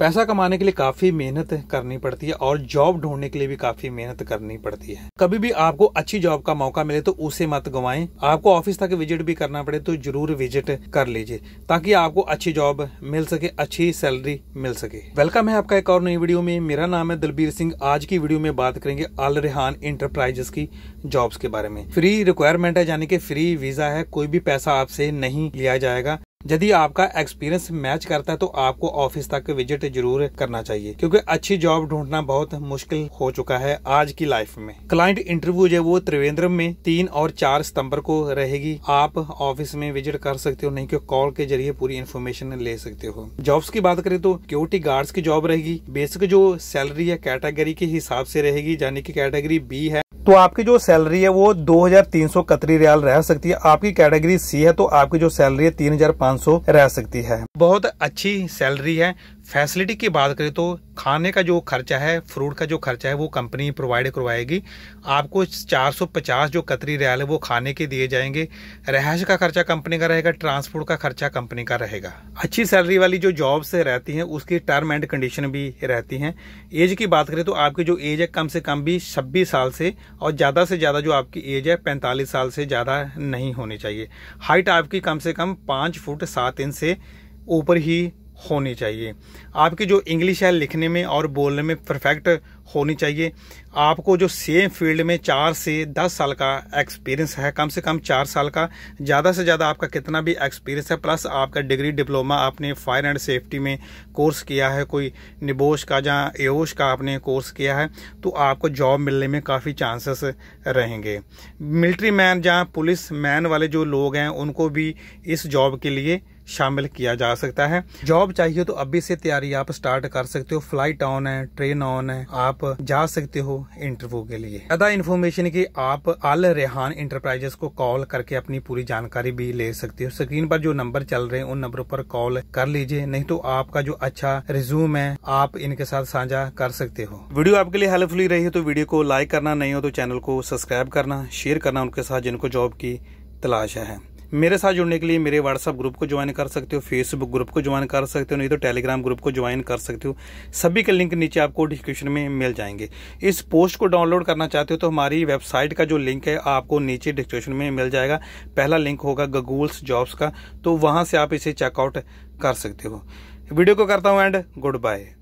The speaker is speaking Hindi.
पैसा कमाने के लिए काफी मेहनत करनी पड़ती है और जॉब ढूंढने के लिए भी काफी मेहनत करनी पड़ती है कभी भी आपको अच्छी जॉब का मौका मिले तो उसे मत गवाएं आपको ऑफिस तक विजिट भी करना पड़े तो जरूर विजिट कर लीजिए ताकि आपको अच्छी जॉब मिल सके अच्छी सैलरी मिल सके वेलकम है आपका एक और नई वीडियो में मेरा नाम है दलबीर सिंह आज की वीडियो में बात करेंगे अल रिहान इंटरप्राइजेस की जॉब्स के बारे में फ्री रिक्वायरमेंट है यानी कि फ्री वीजा है कोई भी पैसा आपसे नहीं लिया जाएगा यदि आपका एक्सपीरियंस मैच करता है तो आपको ऑफिस तक विजिट जरूर करना चाहिए क्योंकि अच्छी जॉब ढूंढना बहुत मुश्किल हो चुका है आज की लाइफ में क्लाइंट इंटरव्यू जो वो त्रिवेंद्रम में तीन और चार सितंबर को रहेगी आप ऑफिस में विजिट कर सकते हो नहीं कि तो कॉल के जरिए पूरी इन्फॉर्मेशन ले सकते हो जॉब्स की बात करें तो सिक्योरिटी गार्ड्स की जॉब रहेगी बेसिक जो सैलरी है कैटेगरी के हिसाब से रहेगी यानी कि कैटेगरी बी है तो आपकी जो सैलरी है वो दो हजार तीन सौ कतरी रियाल रह सकती है आपकी कैटेगरी सी है तो आपकी जो सैलरी है तीन हजार सौ रह सकती है बहुत अच्छी सैलरी है फैसिलिटी की बात करें तो खाने का जो खर्चा है फ्रूट का जो खर्चा है वो कंपनी प्रोवाइड करवाएगी आपको 450 जो कतरी रियाल है वो खाने के दिए जाएंगे रहायश का खर्चा कंपनी का रहेगा ट्रांसपोर्ट का खर्चा कंपनी का रहेगा अच्छी सैलरी वाली जो जॉब्स रहती हैं उसकी टर्म एंड कंडीशन भी रहती हैं एज की बात करें तो आपकी जो एज है कम से कम भी छब्बीस साल से और ज़्यादा से ज़्यादा जो आपकी एज है पैंतालीस साल से ज़्यादा नहीं होनी चाहिए हाइट आपकी कम से कम पाँच फुट सात इंच से ऊपर ही होनी चाहिए आपकी जो इंग्लिश है लिखने में और बोलने में परफेक्ट होनी चाहिए आपको जो सेम फील्ड में चार से दस साल का एक्सपीरियंस है कम से कम चार साल का ज़्यादा से ज़्यादा आपका कितना भी एक्सपीरियंस है प्लस आपका डिग्री डिप्लोमा आपने फायर एंड सेफ्टी में कोर्स किया है कोई निबोश का जहाँ एओश का आपने कोर्स किया है तो आपको जॉब मिलने में काफ़ी चांसेस रहेंगे मिल्ट्री मैन जहाँ पुलिस मैन वाले जो लोग हैं उनको भी इस जॉब के लिए शामिल किया जा सकता है जॉब चाहिए तो अभी से तैयारी आप स्टार्ट कर सकते हो फ्लाइट ऑन है ट्रेन ऑन है आप जा सकते हो इंटरव्यू के लिए ज्यादा इन्फॉर्मेशन की आप अल रेहान इंटरप्राइजेस को कॉल करके अपनी पूरी जानकारी भी ले सकते हो स्क्रीन पर जो नंबर चल रहे हैं उन नंबरों पर कॉल कर लीजिए नहीं तो आपका जो अच्छा रिज्यूम है आप इनके साथ साझा कर सकते हो वीडियो आपके लिए हेल्पफुल रही है तो वीडियो को लाइक करना नहीं हो तो चैनल को सब्सक्राइब करना शेयर करना उनके साथ जिनको जॉब की तलाश है मेरे साथ जुड़ने के लिए मेरे व्हाट्सअप ग्रुप को ज्वाइन कर सकते हो फेसबुक ग्रुप को ज्वाइन कर सकते हो नहीं तो टेलीग्राम ग्रुप को ज्वाइन कर सकते हो सभी के लिंक नीचे आपको डिस्क्रिप्शन में मिल जाएंगे इस पोस्ट को डाउनलोड करना चाहते हो तो हमारी वेबसाइट का जो लिंक है आपको नीचे डिस्क्रिप्शन में मिल जाएगा पहला लिंक होगा गगूल्स जॉब्स का तो वहाँ से आप इसे चेकआउट कर सकते हो वीडियो को करता हूँ एंड गुड बाय